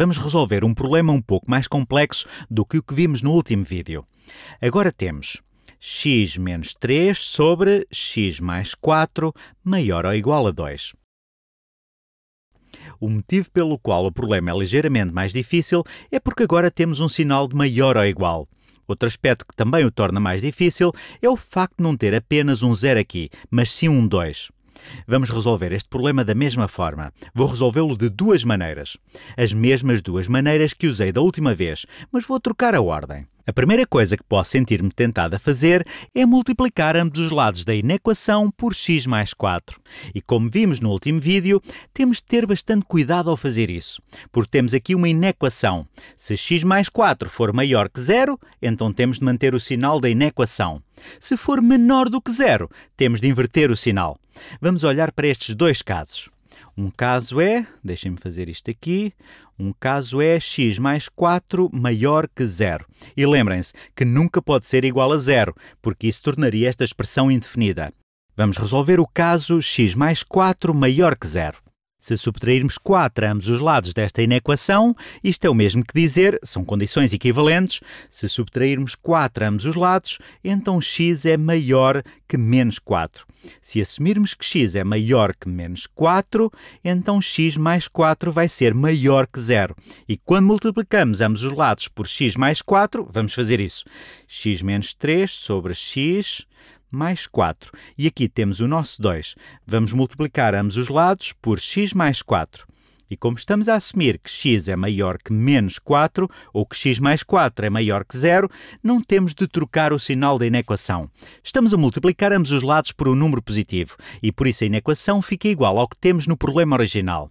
vamos resolver um problema um pouco mais complexo do que o que vimos no último vídeo. Agora temos x menos 3 sobre x mais 4 maior ou igual a 2. O motivo pelo qual o problema é ligeiramente mais difícil é porque agora temos um sinal de maior ou igual. Outro aspecto que também o torna mais difícil é o facto de não ter apenas um zero aqui, mas sim um 2. Vamos resolver este problema da mesma forma. Vou resolvê-lo de duas maneiras. As mesmas duas maneiras que usei da última vez, mas vou trocar a ordem. A primeira coisa que posso sentir-me tentado a fazer é multiplicar ambos os lados da inequação por x mais 4. E como vimos no último vídeo, temos de ter bastante cuidado ao fazer isso, porque temos aqui uma inequação. Se x mais 4 for maior que zero, então temos de manter o sinal da inequação. Se for menor do que zero, temos de inverter o sinal. Vamos olhar para estes dois casos. Um caso é, deixem-me fazer isto aqui, um caso é x mais 4 maior que zero. E lembrem-se que nunca pode ser igual a zero, porque isso tornaria esta expressão indefinida. Vamos resolver o caso x mais 4 maior que zero. Se subtrairmos 4 a ambos os lados desta inequação, isto é o mesmo que dizer, são condições equivalentes, se subtrairmos 4 a ambos os lados, então x é maior que menos 4. Se assumirmos que x é maior que menos 4, então x mais 4 vai ser maior que zero. E quando multiplicamos ambos os lados por x mais 4, vamos fazer isso. x menos 3 sobre x mais 4. E aqui temos o nosso 2. Vamos multiplicar ambos os lados por x mais 4. E como estamos a assumir que x é maior que menos 4 ou que x mais 4 é maior que zero, não temos de trocar o sinal da inequação. Estamos a multiplicar ambos os lados por um número positivo e por isso a inequação fica igual ao que temos no problema original.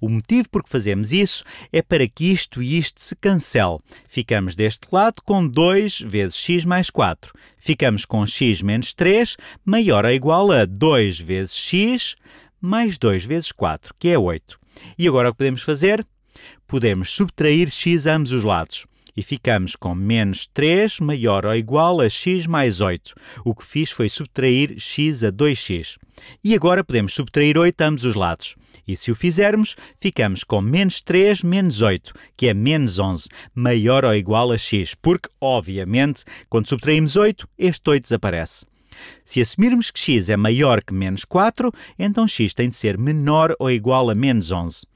O motivo por que fazemos isso é para que isto e isto se cancele. Ficamos deste lado com 2 vezes x mais 4. Ficamos com x menos 3 maior ou igual a 2 vezes x mais 2 vezes 4, que é 8. E agora o que podemos fazer? Podemos subtrair x a ambos os lados e ficamos com menos 3 maior ou igual a x mais 8. O que fiz foi subtrair x a 2x. E agora podemos subtrair 8 a ambos os lados. E se o fizermos, ficamos com menos 3 menos 8, que é menos 11, maior ou igual a x, porque, obviamente, quando subtraímos 8, este 8 desaparece. Se assumirmos que x é maior que menos 4, então x tem de ser menor ou igual a menos 11.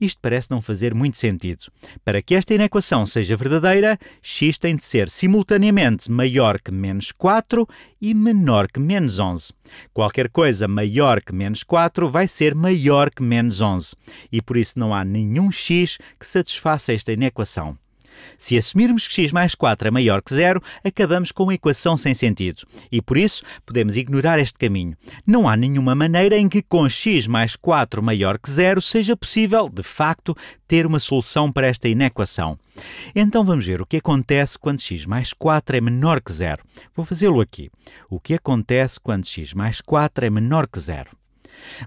Isto parece não fazer muito sentido. Para que esta inequação seja verdadeira, x tem de ser simultaneamente maior que menos 4 e menor que menos 11. Qualquer coisa maior que menos 4 vai ser maior que menos 11, e por isso não há nenhum x que satisfaça esta inequação. Se assumirmos que x mais 4 é maior que zero, acabamos com uma equação sem sentido e, por isso, podemos ignorar este caminho. Não há nenhuma maneira em que com x mais 4 maior que zero seja possível, de facto, ter uma solução para esta inequação. Então vamos ver o que acontece quando x mais 4 é menor que zero. Vou fazê-lo aqui. O que acontece quando x mais 4 é menor que zero?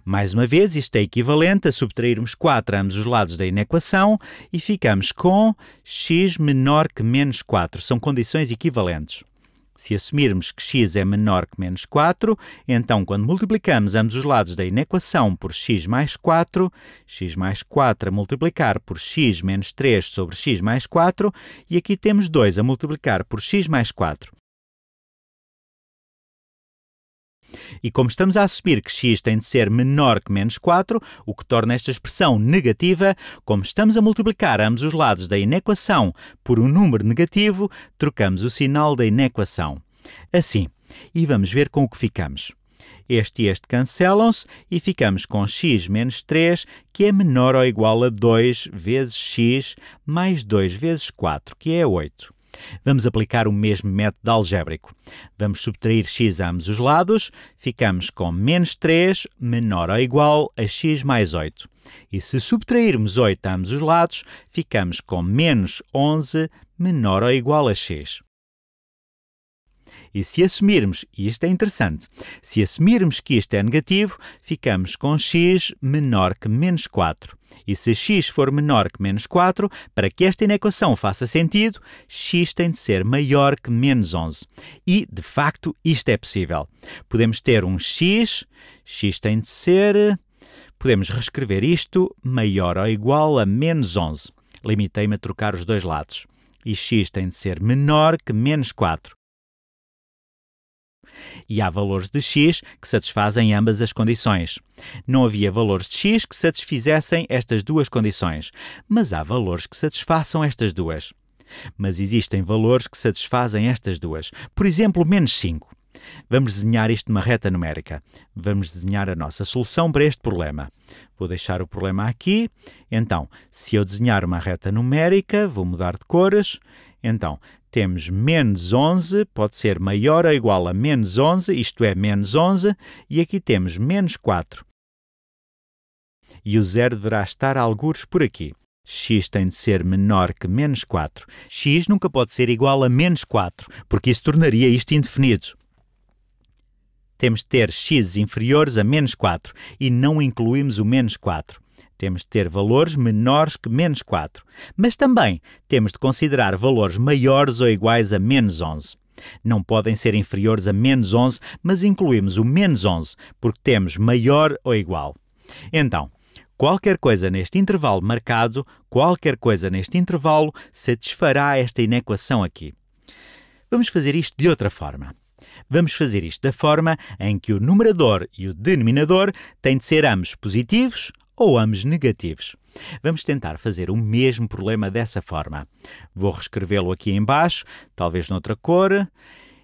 Mais uma vez, isto é equivalente a subtrairmos 4 a ambos os lados da inequação e ficamos com x menor que menos 4. São condições equivalentes. Se assumirmos que x é menor que menos 4, então quando multiplicamos ambos os lados da inequação por x mais 4, x mais 4 a multiplicar por x menos 3 sobre x mais 4, e aqui temos 2 a multiplicar por x mais 4. E como estamos a assumir que x tem de ser menor que menos 4, o que torna esta expressão negativa, como estamos a multiplicar ambos os lados da inequação por um número negativo, trocamos o sinal da inequação. Assim, e vamos ver com o que ficamos. Este e este cancelam-se e ficamos com x menos 3, que é menor ou igual a 2 vezes x mais 2 vezes 4, que é 8. Vamos aplicar o mesmo método algébrico. Vamos subtrair x a ambos os lados, ficamos com menos 3 menor ou igual a x mais 8. E se subtrairmos 8 a ambos os lados, ficamos com menos 11 menor ou igual a x. E se assumirmos, e isto é interessante, se assumirmos que isto é negativo, ficamos com x menor que menos 4. E se x for menor que menos 4, para que esta inequação faça sentido, x tem de ser maior que menos 11. E, de facto, isto é possível. Podemos ter um x, x tem de ser... Podemos reescrever isto maior ou igual a menos 11. Limitei-me a trocar os dois lados. E x tem de ser menor que menos 4 e há valores de x que satisfazem ambas as condições. Não havia valores de x que satisfizessem estas duas condições, mas há valores que satisfaçam estas duas. Mas existem valores que satisfazem estas duas, por exemplo, menos 5. Vamos desenhar isto numa reta numérica. Vamos desenhar a nossa solução para este problema. Vou deixar o problema aqui. Então, se eu desenhar uma reta numérica, vou mudar de cores. Então, temos menos 11, pode ser maior ou igual a menos 11, isto é, menos 11, e aqui temos menos 4. E o zero deverá estar algures por aqui. x tem de ser menor que menos 4. x nunca pode ser igual a menos 4, porque isso tornaria isto indefinido. Temos de ter x inferiores a menos 4 e não incluímos o menos 4. Temos de ter valores menores que menos 4, mas também temos de considerar valores maiores ou iguais a menos 11. Não podem ser inferiores a menos 11, mas incluímos o menos 11, porque temos maior ou igual. Então, qualquer coisa neste intervalo marcado, qualquer coisa neste intervalo, satisfará esta inequação aqui. Vamos fazer isto de outra forma. Vamos fazer isto da forma em que o numerador e o denominador têm de ser ambos positivos ou ambos negativos. Vamos tentar fazer o mesmo problema dessa forma. Vou reescrevê-lo aqui embaixo, talvez noutra cor.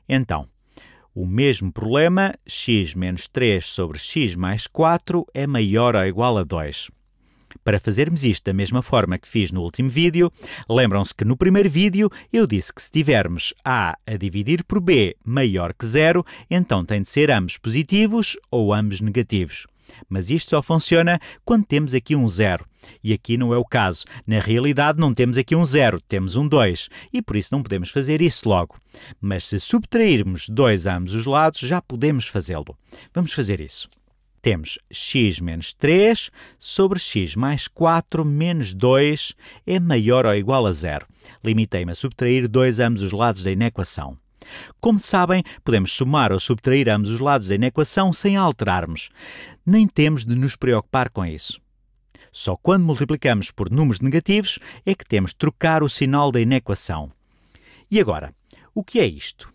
Então, o mesmo problema, x menos 3 sobre x mais 4 é maior ou igual a 2. Para fazermos isto da mesma forma que fiz no último vídeo, lembram-se que no primeiro vídeo eu disse que se tivermos A a dividir por B maior que zero, então tem de ser ambos positivos ou ambos negativos. Mas isto só funciona quando temos aqui um zero. E aqui não é o caso. Na realidade, não temos aqui um zero, temos um 2, e por isso não podemos fazer isso logo. Mas se subtrairmos 2 a ambos os lados, já podemos fazê-lo. Vamos fazer isso. Temos x menos 3 sobre x mais 4 menos 2 é maior ou igual a zero. Limitei-me a subtrair 2 ambos os lados da inequação. Como sabem, podemos somar ou subtrair ambos os lados da inequação sem alterarmos. Nem temos de nos preocupar com isso. Só quando multiplicamos por números negativos é que temos de trocar o sinal da inequação. E agora, o que é isto?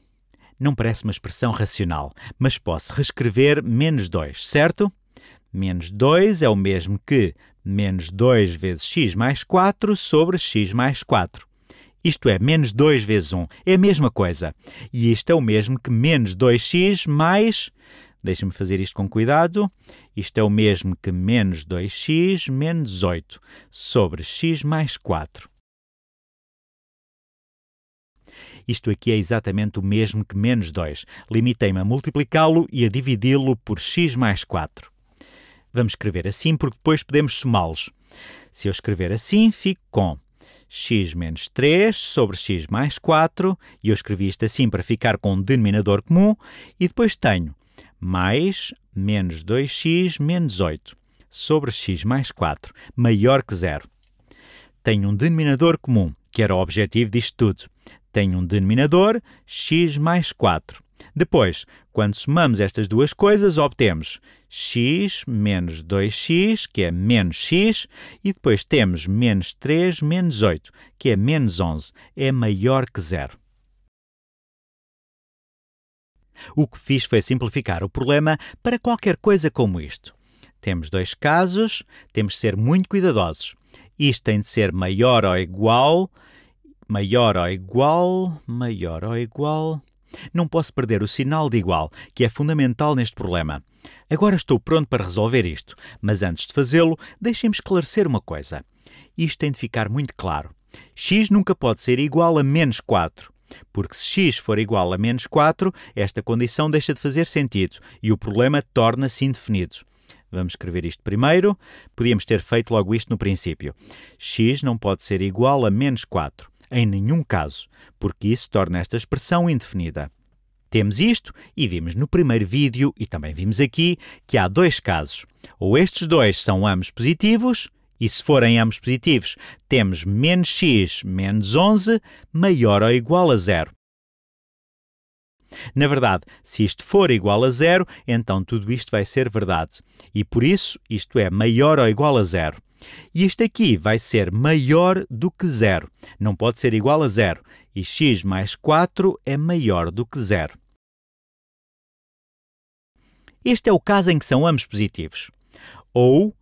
Não parece uma expressão racional, mas posso reescrever menos 2, certo? Menos 2 é o mesmo que menos 2 vezes x mais 4 sobre x mais 4. Isto é, menos 2 vezes 1 é a mesma coisa. E isto é o mesmo que menos 2x mais. Deixa-me fazer isto com cuidado. Isto é o mesmo que menos 2x menos 8 sobre x mais 4. Isto aqui é exatamente o mesmo que menos 2. Limitei-me a multiplicá-lo e a dividi-lo por x mais 4. Vamos escrever assim porque depois podemos somá-los. Se eu escrever assim, fico com x menos 3 sobre x mais 4, e eu escrevi isto assim para ficar com um denominador comum, e depois tenho mais menos 2x menos 8 sobre x mais 4, maior que zero. Tenho um denominador comum, que era o objetivo disto tudo. Tenho um denominador x mais 4. Depois, quando somamos estas duas coisas, obtemos x menos 2x, que é menos x, e depois temos menos 3 menos 8, que é menos 11, é maior que zero. O que fiz foi simplificar o problema para qualquer coisa como isto. Temos dois casos, temos de ser muito cuidadosos. Isto tem de ser maior ou igual, maior ou igual, maior ou igual, não posso perder o sinal de igual, que é fundamental neste problema. Agora estou pronto para resolver isto, mas antes de fazê-lo, deixem-me esclarecer uma coisa. Isto tem de ficar muito claro. x nunca pode ser igual a menos 4. Porque se x for igual a menos 4, esta condição deixa de fazer sentido e o problema torna-se indefinido. Vamos escrever isto primeiro. Podíamos ter feito logo isto no princípio. x não pode ser igual a menos 4 em nenhum caso, porque isso torna esta expressão indefinida. Temos isto e vimos no primeiro vídeo e também vimos aqui que há dois casos. Ou estes dois são ambos positivos, e se forem ambos positivos, temos menos x menos 11 maior ou igual a zero. Na verdade, se isto for igual a zero, então tudo isto vai ser verdade. E por isso, isto é maior ou igual a zero. E isto aqui vai ser maior do que zero. Não pode ser igual a zero. E x mais 4 é maior do que zero. Este é o caso em que são ambos positivos. Ou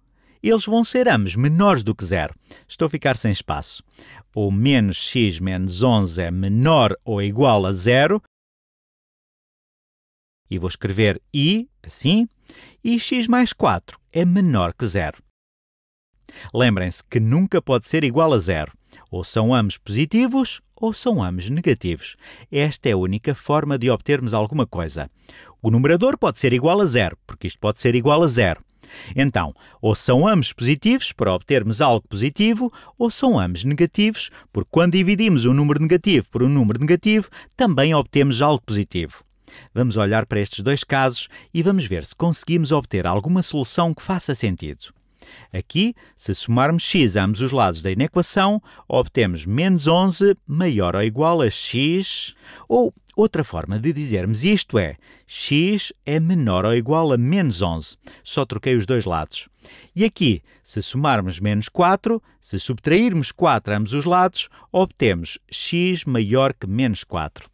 eles vão ser ambos menores do que zero. Estou a ficar sem espaço. Ou menos x menos 11 é menor ou igual a zero. E vou escrever i, assim. E x mais 4 é menor que zero. Lembrem-se que nunca pode ser igual a zero. Ou são ambos positivos ou são ambos negativos. Esta é a única forma de obtermos alguma coisa. O numerador pode ser igual a zero, porque isto pode ser igual a zero. Então, ou são ambos positivos para obtermos algo positivo, ou são ambos negativos, porque quando dividimos um número negativo por um número negativo, também obtemos algo positivo. Vamos olhar para estes dois casos e vamos ver se conseguimos obter alguma solução que faça sentido. Aqui, se somarmos x a ambos os lados da inequação, obtemos menos 11 maior ou igual a x, ou outra forma de dizermos isto é x é menor ou igual a menos 11. Só troquei os dois lados. E aqui, se somarmos menos 4, se subtrairmos 4 a ambos os lados, obtemos x maior que menos 4.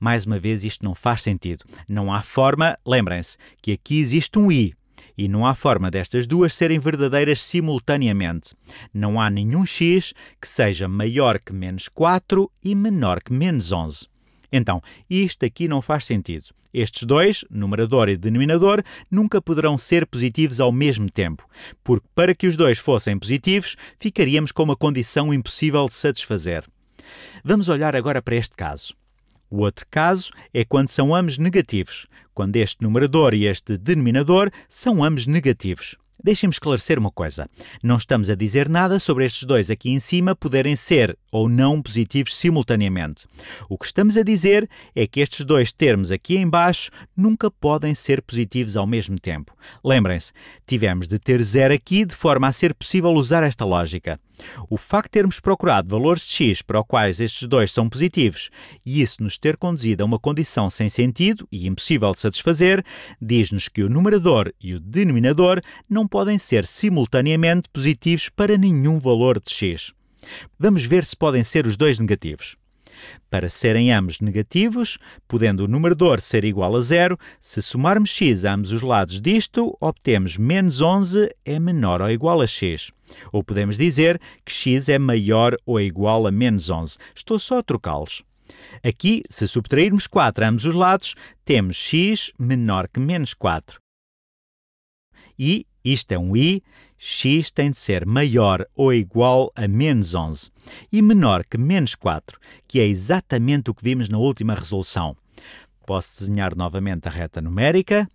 Mais uma vez, isto não faz sentido. Não há forma, lembrem-se, que aqui existe um i. E não há forma destas duas serem verdadeiras simultaneamente. Não há nenhum x que seja maior que menos 4 e menor que menos 11. Então, isto aqui não faz sentido. Estes dois, numerador e denominador, nunca poderão ser positivos ao mesmo tempo, porque para que os dois fossem positivos, ficaríamos com uma condição impossível de satisfazer. Vamos olhar agora para este caso. O outro caso é quando são ambos negativos, quando este numerador e este denominador são ambos negativos. Deixem-me esclarecer uma coisa. Não estamos a dizer nada sobre estes dois aqui em cima poderem ser ou não positivos simultaneamente. O que estamos a dizer é que estes dois termos aqui em baixo nunca podem ser positivos ao mesmo tempo. Lembrem-se, tivemos de ter zero aqui de forma a ser possível usar esta lógica. O facto de termos procurado valores de x para os quais estes dois são positivos e isso nos ter conduzido a uma condição sem sentido e impossível de satisfazer, diz-nos que o numerador e o denominador não podem ser simultaneamente positivos para nenhum valor de x. Vamos ver se podem ser os dois negativos. Para serem ambos negativos, podendo o numerador ser igual a zero, se somarmos x a ambos os lados disto, obtemos menos 11 é menor ou igual a x. Ou podemos dizer que x é maior ou igual a menos 11. Estou só a trocá-los. Aqui, se subtrairmos 4 a ambos os lados, temos x menor que menos 4. E isto é um i, x tem de ser maior ou igual a menos 11 e menor que menos 4, que é exatamente o que vimos na última resolução. Posso desenhar novamente a reta numérica.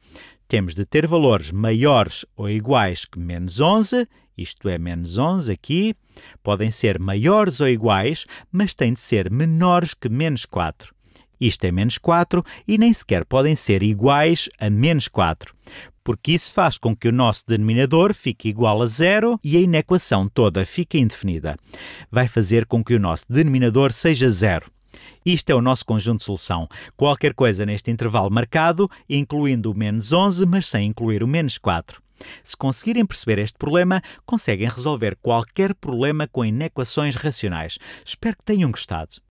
Temos de ter valores maiores ou iguais que menos 11, isto é, menos 11 aqui. Podem ser maiores ou iguais, mas têm de ser menores que menos 4. Isto é menos 4 e nem sequer podem ser iguais a menos 4 porque isso faz com que o nosso denominador fique igual a zero e a inequação toda fique indefinida. Vai fazer com que o nosso denominador seja zero. Isto é o nosso conjunto de solução. Qualquer coisa neste intervalo marcado, incluindo o menos 11, mas sem incluir o menos 4. Se conseguirem perceber este problema, conseguem resolver qualquer problema com inequações racionais. Espero que tenham gostado.